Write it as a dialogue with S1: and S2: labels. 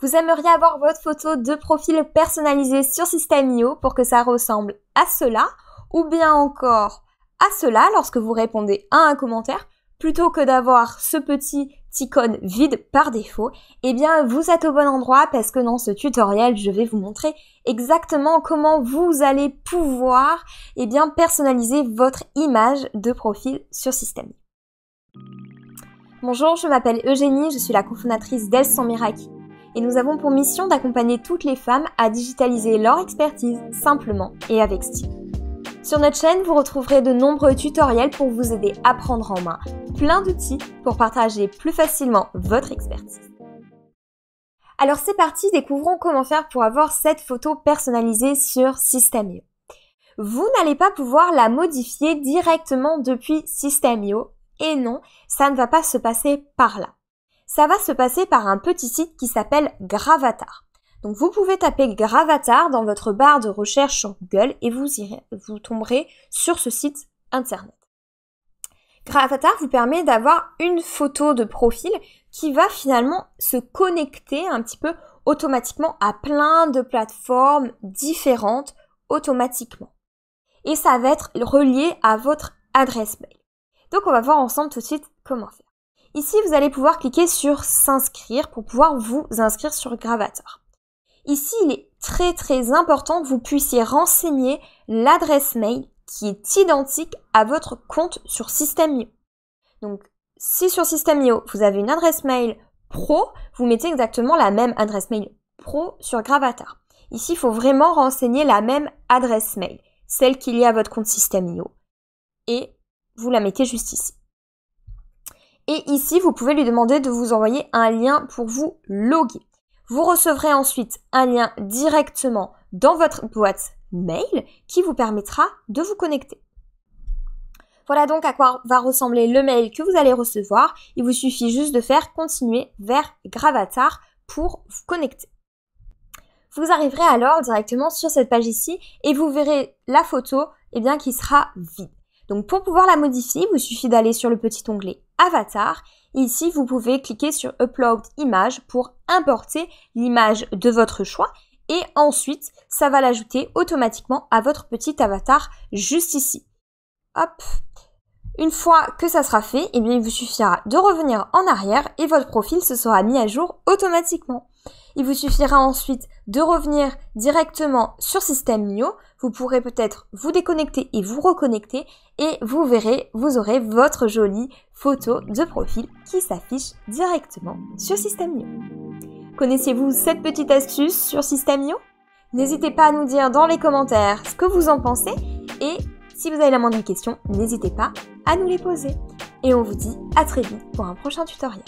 S1: Vous aimeriez avoir votre photo de profil personnalisée sur System.io pour que ça ressemble à cela, ou bien encore à cela lorsque vous répondez à un commentaire, plutôt que d'avoir ce petit icône vide par défaut, eh bien vous êtes au bon endroit parce que dans ce tutoriel, je vais vous montrer exactement comment vous allez pouvoir eh bien personnaliser votre image de profil sur Système. Bonjour, je m'appelle Eugénie, je suis la cofondatrice d'Elles sans miracle et nous avons pour mission d'accompagner toutes les femmes à digitaliser leur expertise simplement et avec style. Sur notre chaîne, vous retrouverez de nombreux tutoriels pour vous aider à prendre en main plein d'outils pour partager plus facilement votre expertise. Alors c'est parti, découvrons comment faire pour avoir cette photo personnalisée sur Systemio. Vous n'allez pas pouvoir la modifier directement depuis Systemio, et non, ça ne va pas se passer par là ça va se passer par un petit site qui s'appelle Gravatar. Donc vous pouvez taper Gravatar dans votre barre de recherche sur Google et vous, vous tomberez sur ce site internet. Gravatar vous permet d'avoir une photo de profil qui va finalement se connecter un petit peu automatiquement à plein de plateformes différentes automatiquement. Et ça va être relié à votre adresse mail. Donc on va voir ensemble tout de suite comment faire. Ici, vous allez pouvoir cliquer sur s'inscrire pour pouvoir vous inscrire sur Gravatar. Ici, il est très très important que vous puissiez renseigner l'adresse mail qui est identique à votre compte sur Systemio. Donc, si sur Systemio, vous avez une adresse mail pro, vous mettez exactement la même adresse mail pro sur Gravatar. Ici, il faut vraiment renseigner la même adresse mail, celle qu'il y a à votre compte Systemio. Et vous la mettez juste ici. Et ici, vous pouvez lui demander de vous envoyer un lien pour vous loguer. Vous recevrez ensuite un lien directement dans votre boîte mail qui vous permettra de vous connecter. Voilà donc à quoi va ressembler le mail que vous allez recevoir. Il vous suffit juste de faire continuer vers Gravatar pour vous connecter. Vous arriverez alors directement sur cette page ici et vous verrez la photo eh bien, qui sera vide. Donc pour pouvoir la modifier, vous suffit d'aller sur le petit onglet Avatar. Ici, vous pouvez cliquer sur Upload Image pour importer l'image de votre choix. Et ensuite, ça va l'ajouter automatiquement à votre petit avatar juste ici. Hop Une fois que ça sera fait, eh bien, il vous suffira de revenir en arrière et votre profil se sera mis à jour automatiquement. Il vous suffira ensuite de revenir directement sur Système Vous pourrez peut-être vous déconnecter et vous reconnecter et vous verrez, vous aurez votre jolie photo de profil qui s'affiche directement sur Système Mio. Connaissiez-vous cette petite astuce sur Système N'hésitez pas à nous dire dans les commentaires ce que vous en pensez et si vous avez la moindre question, n'hésitez pas à nous les poser. Et on vous dit à très vite pour un prochain tutoriel.